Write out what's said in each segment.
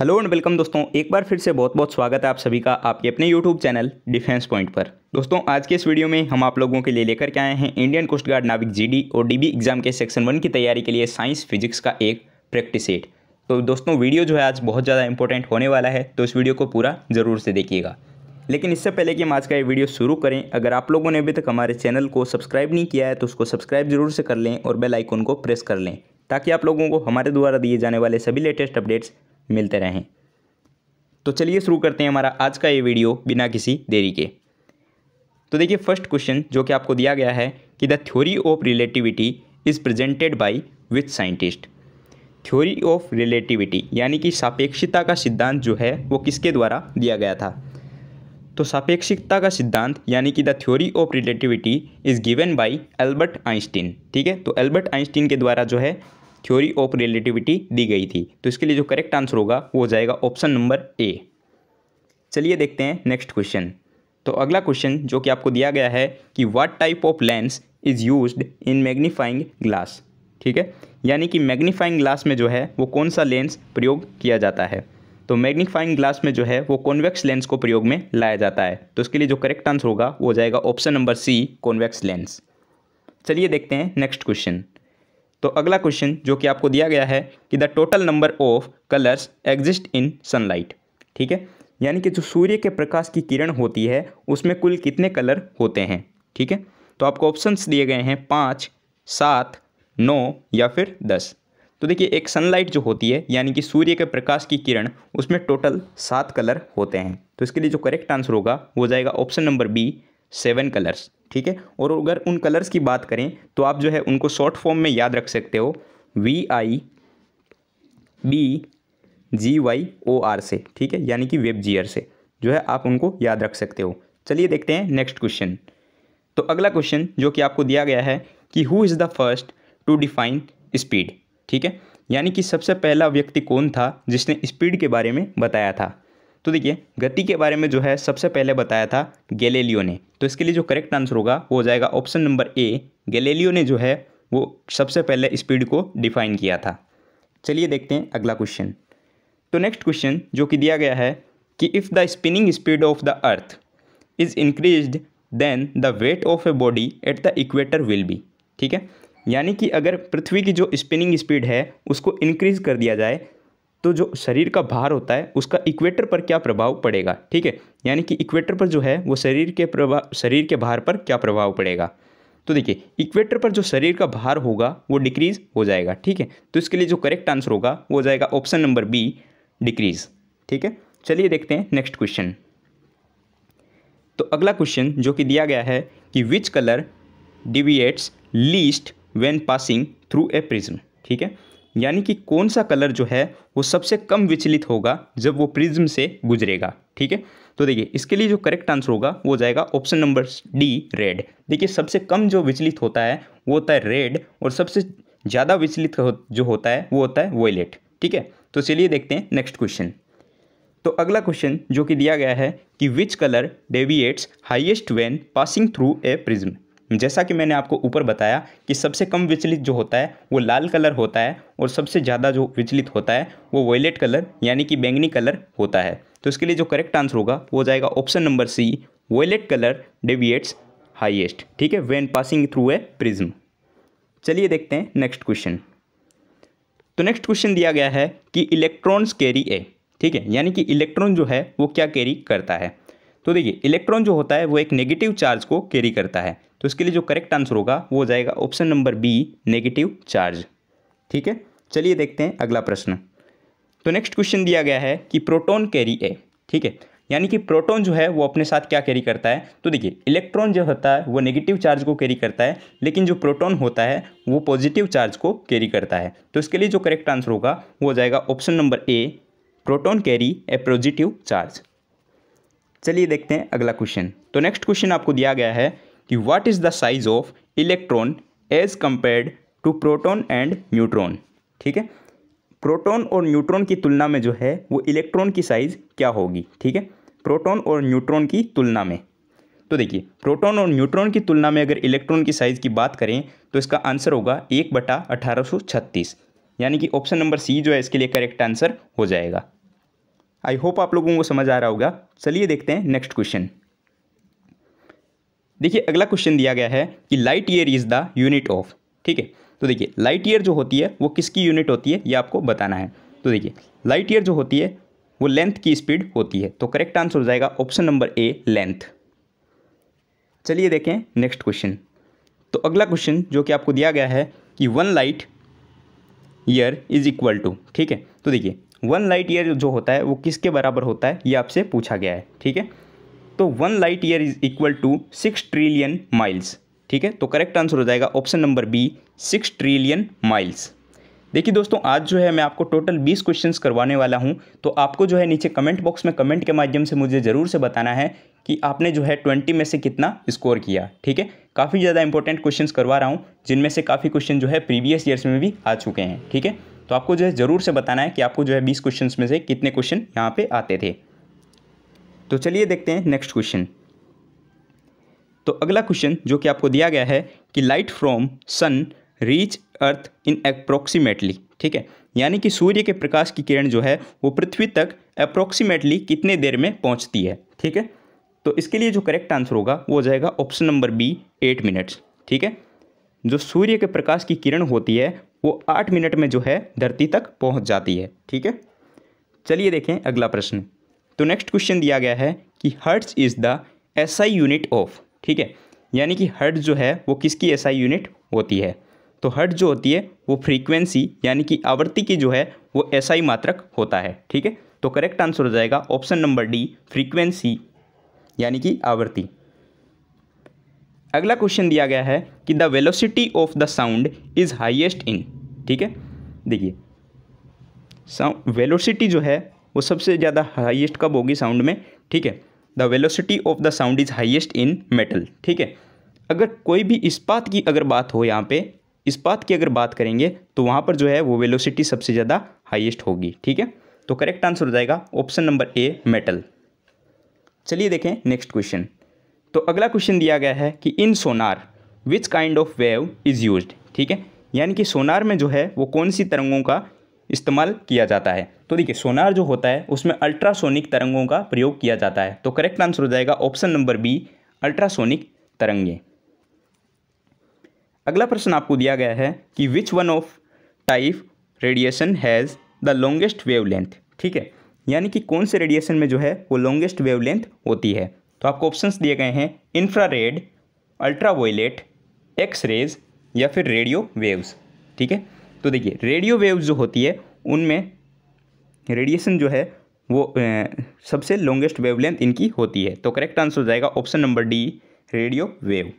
hello and welcome दोस्तों एक बार फिर से बहुत बहुत स्वागत है आप सभी का आपके अपने यूट्यूब चैनल डिफेंस पॉइंट पर दोस्तों आज के इस वीडियो में हम आप लोगों के लिए लेकर के आए हैं Indian coast guard Navik GD और डीबी एग्जाम के सेक्शन वन की तैयारी के लिए साइंस फिजिक्स का एक प्रैक्टिस सेट तो दोस्तों वीडियो जो है आज बहुत ज़्यादा इंपॉर्टेंट होने वाला है तो इस वीडियो को पूरा ज़रूर से देखिएगा लेकिन इससे पहले कि हम आज का ये वीडियो शुरू करें अगर आप लोगों ने अभी तक हमारे चैनल को सब्सक्राइब नहीं किया है तो उसको सब्सक्राइब जरूर से कर लें और बेल आइकन को प्रेस कर लें ताकि आप लोगों को हमारे द्वारा दिए जाने वाले सभी लेटेस्ट अपडेट्स मिलते रहें तो चलिए शुरू करते हैं हमारा आज का ये वीडियो बिना किसी देरी के तो देखिए फर्स्ट क्वेश्चन जो कि आपको दिया गया है कि the theory of relativity is presented by with scientist theory of relativity यानी कि सापेक्षिता का सिद्धांत जो है वो किसके द्वारा दिया गया था तो सापेक्षिकता का सिद्धांत यानी कि the theory of relativity is given by Albert Einstein ठीक है तो एल्बर्ट आइंस्टीन के द्वारा जो है थ्योरी ऑफ रिलेटिविटी दी गई थी तो इसके लिए जो करेक्ट आंसर होगा वो हो जाएगा ऑप्शन नंबर ए चलिए देखते हैं नेक्स्ट क्वेश्चन तो अगला क्वेश्चन जो कि आपको दिया गया है कि what type of lens is used in magnifying glass ठीक है यानी कि मैग्नीफाइंग ग्लास में जो है वो कौन सा लेंस प्रयोग किया जाता है तो मैग्नीफाइंग ग्लास में जो है वो कॉन्वेक्स लेंस को प्रयोग में लाया जाता है तो इसके लिए जो करेक्ट आंसर होगा वो हो जाएगा option number C convex lens चलिए देखते हैं नेक्स्ट क्वेश्चन तो अगला क्वेश्चन जो कि आपको दिया गया है कि the total number of colours exist in sunlight ठीक है यानी कि जो सूर्य के प्रकाश की किरण होती है उसमें कुल कितने कलर होते हैं ठीक है तो आपको ऑप्शंस दिए गए हैं पाँच सात नौ या फिर दस तो देखिए एक सनलाइट जो होती है यानी कि सूर्य के प्रकाश की किरण उसमें टोटल सात कलर होते हैं तो इसके लिए जो करेक्ट आंसर होगा वो जाएगा option number B seven colours ठीक है और अगर उन कलर्स की बात करें तो आप जो है उनको शॉर्ट फॉर्म में याद रख सकते हो V I B G Y O R से ठीक है यानी कि वेब जीयर से जो है आप उनको याद रख सकते हो चलिए देखते हैं नेक्स्ट क्वेश्चन तो अगला क्वेश्चन जो कि आपको दिया गया है कि who is the first to define speed ठीक है यानी कि सबसे पहला व्यक्ति कौन था जिसने स्पीड के बारे में बताया था तो देखिए गति के बारे में जो है सबसे पहले बताया था गैलेलियो ने तो इसके लिए जो करेक्ट आंसर होगा वो हो जाएगा ऑप्शन नंबर ए गैलेलियो ने जो है वो सबसे पहले स्पीड को डिफाइन किया था चलिए देखते हैं अगला क्वेश्चन तो नेक्स्ट क्वेश्चन जो कि दिया गया है कि if the spinning speed of the earth is increase then the weight of a body at the equator will be ठीक है यानी कि अगर पृथ्वी की जो स्पिनिंग स्पीड है उसको इंक्रीज़ कर दिया जाए तो जो शरीर का भार होता है उसका इक्वेटर पर क्या प्रभाव पड़ेगा ठीक है यानी कि इक्वेटर पर जो है वो शरीर के प्रभाव शरीर के भार पर क्या प्रभाव पड़ेगा तो देखिए इक्वेटर पर जो शरीर का भार होगा वो डिक्रीज हो जाएगा ठीक है तो इसके लिए जो करेक्ट आंसर होगा वो हो जाएगा ऑप्शन नंबर बी डिक्रीज ठीक है चलिए देखते हैं नेक्स्ट क्वेश्चन तो अगला क्वेश्चन जो कि दिया गया है कि which colour deviates least when passing through a prism ठीक है यानी कि कौन सा कलर जो है वो सबसे कम विचलित होगा जब वो प्रिज्म से गुजरेगा ठीक है तो देखिए इसके लिए जो करेक्ट आंसर होगा वो जाएगा ऑप्शन नंबर डी रेड देखिए सबसे कम जो विचलित होता है वो होता है रेड और सबसे ज़्यादा विचलित जो होता है वो होता है वॉयलेट ठीक है तो चलिए देखते हैं नेक्स्ट क्वेश्चन तो अगला क्वेश्चन जो कि दिया गया है कि which colour deviates highest when passing through a prism जैसा कि मैंने आपको ऊपर बताया कि सबसे कम विचलित जो होता है वो लाल कलर होता है और सबसे ज़्यादा जो विचलित होता है वो वॉयलेट कलर यानी कि बैंगनी कलर होता है तो इसके लिए जो करेक्ट आंसर होगा वो जाएगा option number C violet colour deviates highest ठीक है when passing through a prism चलिए देखते हैं नेक्स्ट क्वेश्चन तो नेक्स्ट क्वेश्चन दिया गया है कि इलेक्ट्रॉन्स कैरी ए ठीक है यानी कि इलेक्ट्रॉन जो है वो क्या कैरी करता है तो देखिए इलेक्ट्रॉन जो होता है वो एक नेगेटिव चार्ज को कैरी करता है तो इसके लिए जो करेक्ट आंसर होगा वो हो जाएगा option number B negative charge ठीक है चलिए देखते हैं अगला प्रश्न तो नेक्स्ट क्वेश्चन दिया गया है कि प्रोटोन कैरी ए ठीक है यानी कि प्रोटॉन जो है वो अपने साथ क्या कैरी करता है तो देखिए इलेक्ट्रॉन जो होता है वो नेगेटिव चार्ज को कैरी करता है लेकिन जो प्रोटॉन होता है वो पॉजिटिव चार्ज को कैरी करता है तो इसके लिए जो करेक्ट आंसर होगा वो हो जाएगा option number A proton carry a positive charge चलिए देखते हैं अगला क्वेश्चन तो नेक्स्ट क्वेश्चन आपको दिया गया है कि what is the size of electron as compared to proton and neutron ठीक है प्रोटॉन और न्यूट्रॉन की तुलना में जो है वो इलेक्ट्रॉन की साइज़ क्या होगी ठीक है प्रोटॉन और न्यूट्रॉन की तुलना में तो देखिए प्रोटॉन और न्यूट्रॉन की तुलना में अगर इलेक्ट्रॉन की साइज़ की बात करें तो इसका आंसर होगा एक बटा अठारह यानी कि ऑप्शन नंबर सी जो है इसके लिए करेक्ट आंसर हो जाएगा आई होप आप लोगों को समझ आ रहा होगा चलिए देखते हैं नेक्स्ट क्वेश्चन देखिए अगला क्वेश्चन दिया गया है कि light year is the unit of ठीक है तो देखिए लाइट ईयर जो होती है वो किसकी यूनिट होती है ये आपको बताना है तो देखिए लाइट ईयर जो होती है वो लेंथ की स्पीड होती है तो करेक्ट आंसर हो जाएगा ऑप्शन नंबर ए लेंथ चलिए देखें नेक्स्ट क्वेश्चन तो अगला क्वेश्चन जो कि आपको दिया गया है कि one light year is equal to ठीक है तो देखिए वन लाइट ईयर जो होता है वो किसके बराबर होता है ये आपसे पूछा गया है ठीक है तो one light year is equal to six trillion miles ठीक है तो करेक्ट आंसर हो जाएगा option number B six trillion miles देखिए दोस्तों आज जो है मैं आपको टोटल बीस क्वेश्चंस करवाने वाला हूं तो आपको जो है नीचे कमेंट बॉक्स में कमेंट के माध्यम से मुझे ज़रूर से बताना है कि आपने जो है ट्वेंटी में से कितना स्कोर किया ठीक है काफ़ी ज़्यादा इंपॉर्टेंट क्वेश्चंस करवा रहा हूं जिनमें से काफ़ी क्वेश्चन जो है प्रीवियस ईयर्स में भी आ चुके हैं ठीक है तो आपको जो है ज़रूर से बताना है कि आपको जो है बीस क्वेश्चन में से कितने क्वेश्चन यहाँ पर आते थे तो चलिए देखते हैं नेक्स्ट क्वेश्चन तो अगला क्वेश्चन जो कि आपको दिया गया है कि light from sun reach earth in approximately ठीक है यानी कि सूर्य के प्रकाश की किरण जो है वो पृथ्वी तक अप्रोक्सीमेटली कितने देर में पहुंचती है ठीक है तो इसके लिए जो करेक्ट आंसर होगा वो हो जाएगा option number B eight minutes ठीक है जो सूर्य के प्रकाश की किरण होती है वो आठ मिनट में जो है धरती तक पहुँच जाती है ठीक है चलिए देखें अगला प्रश्न तो नेक्स्ट क्वेश्चन दिया गया है कि hertz is the S unit of ठीक है यानी कि हर्ट जो है वो किसकी एस यूनिट होती है तो हर्ट जो होती है वो फ्रीक्वेंसी यानी कि आवृत्ति की जो है वो एस मात्रक होता है ठीक है तो करेक्ट आंसर हो जाएगा ऑप्शन नंबर डी फ्रीक्वेंसी यानी कि आवृत्ति अगला क्वेश्चन दिया गया है कि the velocity of the sound is highest in ठीक है देखिए साउंड वेलोसिटी जो है वो सबसे ज़्यादा हाइएस्ट कब होगी साउंड में ठीक है the velocity of the sound is highest in metal ठीक है अगर कोई भी इस्पात की अगर बात हो यहाँ पे इस्पात की अगर बात करेंगे तो वहाँ पर जो है वो वेलोसिटी सबसे ज़्यादा हाइएस्ट होगी ठीक है तो करेक्ट आंसर हो जाएगा ऑप्शन नंबर ए मेटल चलिए देखें नेक्स्ट क्वेश्चन तो अगला क्वेश्चन दिया गया है कि in sonar which kind of wave is use ठीक है यानी कि सोनार में जो है वो कौन सी तरंगों का इस्तेमाल किया जाता है तो देखिए सोनार जो होता है उसमें अल्ट्रासोनिक तरंगों का प्रयोग किया जाता है तो करेक्ट आंसर हो जाएगा ऑप्शन नंबर बी अल्ट्रासोनिक तरंगें अगला प्रश्न आपको दिया गया है कि which one of type radiation has the longest wave length ठीक है यानी कि कौन से रेडिएशन में जो है वो लॉन्गेस्ट वेव लेंथ होती है तो आपको ऑप्शंस दिए गए हैं infra red ultra violet X rays या फिर रेडियो वेव्स ठीक है तो देखिए रेडियो वेव्स जो होती है उनमें रेडिएशन जो है वो ए, सबसे लॉन्गेस्ट वेवलेंथ इनकी होती है तो करेक्ट आंसर हो जाएगा option number D radio wave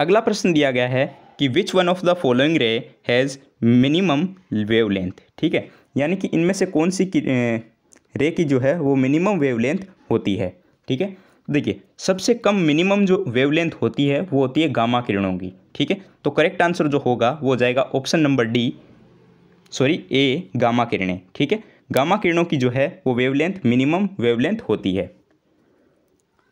अगला प्रश्न दिया गया है कि which one of the following ray has minimum wave length ठीक है यानी कि इनमें से कौन सी रे की जो है वो मिनिमम वेवलेंथ होती है ठीक है देखिए सबसे कम मिनिमम जो वेवलेंथ होती है वो होती है गामा किरणों की ठीक है तो करेक्ट आंसर जो होगा वो जाएगा option number D sorry A gamma किरणें ठीक है गामा किरणों की जो है वो वेवलेंथ मिनिमम वेवलेंथ होती है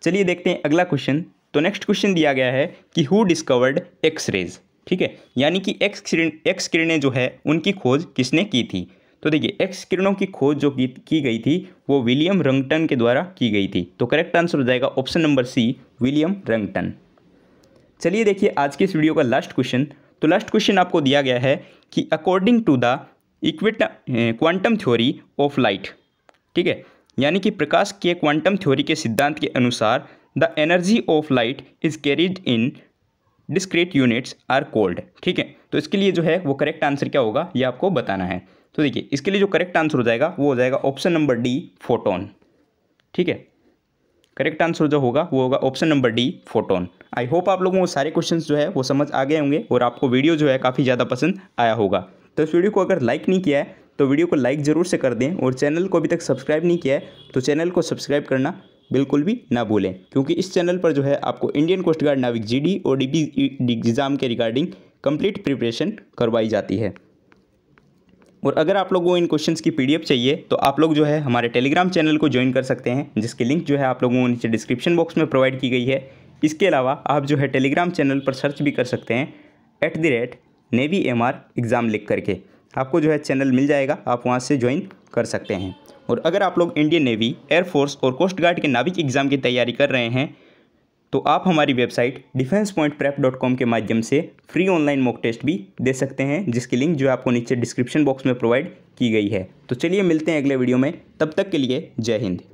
चलिए देखते हैं अगला क्वेश्चन तो नेक्स्ट क्वेश्चन दिया गया है कि हु डिस्कवर्ड एक्स रेज ठीक है यानी कि एक्स किरण एक्स किरणें जो है उनकी खोज किसने की थी तो देखिए एक्स किरणों की खोज जो की, की गई थी वो विलियम रंगटन के द्वारा की गई थी तो करेक्ट आंसर हो जाएगा option number C William Roentgen चलिए देखिए आज के इस वीडियो का लास्ट क्वेश्चन तो लास्ट क्वेश्चन आपको दिया गया है कि अकॉर्डिंग टू द इक्विट क्वांटम थ्योरी ऑफ लाइट ठीक है यानी कि प्रकाश के क्वांटम थ्योरी के सिद्धांत के अनुसार the energy of light is carried in discrete units are called ठीक है तो इसके लिए जो है वो करेक्ट आंसर क्या होगा ये आपको बताना है तो देखिए इसके लिए जो करेक्ट आंसर हो जाएगा वो हो जाएगा ऑप्शन नंबर डी फोटोन ठीक है करेक्ट आंसर जो होगा वो होगा option number D photon I hope आप लोगों को सारे क्वेश्चन जो है वो समझ आ गए होंगे और आपको वीडियो जो है काफ़ी ज़्यादा पसंद आया होगा तो इस वीडियो को अगर लाइक नहीं किया है तो वीडियो को लाइक ज़रूर से कर दें और चैनल को अभी तक सब्सक्राइब नहीं किया है तो चैनल को सब्सक्राइब करना बिल्कुल भी ना भूलें क्योंकि इस चैनल पर जो है आपको Indian coast guard Navik GD और डी एग्ज़ाम के रिगार्डिंग कंप्लीट प्रिपरेशन करवाई जाती है और अगर आप लोगों को इन क्वेश्चंस की पीडीएफ चाहिए तो आप लोग जो है हमारे टेलीग्राम चैनल को ज्वाइन कर सकते हैं जिसकी लिंक जो है आप लोगों को नीचे डिस्क्रिप्शन बॉक्स में प्रोवाइड की गई है इसके अलावा आप जो है टेलीग्राम चैनल पर सर्च भी कर सकते हैं at the rate navy M R exam लिख करके आपको जो है चैनल मिल जाएगा आप वहाँ से ज्वाइन कर सकते हैं और अगर आप लोग इंडियन नेवी एयरफोर्स और कोस्ट गार्ड के नाविक एग्ज़ाम की तैयारी कर रहे हैं तो आप हमारी website defence point prep dot com के माध्यम से फ्री ऑनलाइन मॉक टेस्ट भी दे सकते हैं जिसकी लिंक जो आपको नीचे डिस्क्रिप्शन बॉक्स में प्रोवाइड की गई है तो चलिए मिलते हैं अगले वीडियो में तब तक के लिए जय हिंद